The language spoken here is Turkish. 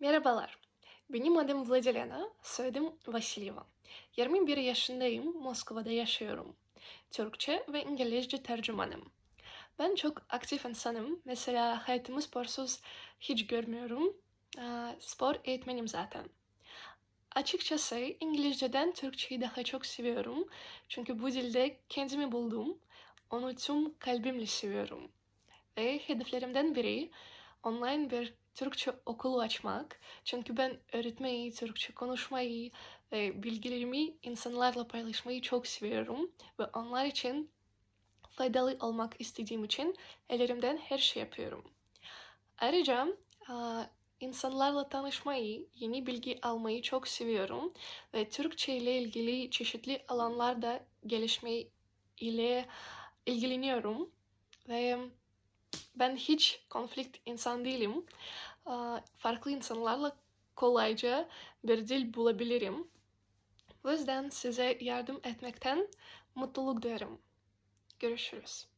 Merhabalar. Benim adım Vladilena, soyadım Vasilyeva. 21 yaşındayım, Moskova'da yaşıyorum. Türkçe ve İngilizce tercümanım. Ben çok aktif insanım. Mesela hayatımı sporsuz hiç görmüyorum. Spor eğitmenim zaten. Açıkçası İngilizceden Türkçeyi daha çok seviyorum. Çünkü bu dilde kendimi buldum. Onu tüm kalbimle seviyorum. Ve hedeflerimden biri online bir Türkçe okulu açmak. Çünkü ben öğretmeyi, Türkçe konuşmayı ve bilgilerimi insanlarla paylaşmayı çok seviyorum. Ve onlar için faydalı olmak istediğim için ellerimden her şey yapıyorum. Ayrıca insanlarla tanışmayı, yeni bilgi almayı çok seviyorum ve Türkçe ile ilgili çeşitli alanlarda gelişmeyi ile ilgileniyorum ve ben hiç konflikt insan değilim. Farklı insanlarla kolayca bir dil bulabilirim. Bu yüzden size yardım etmekten mutluluk duyarım. Görüşürüz.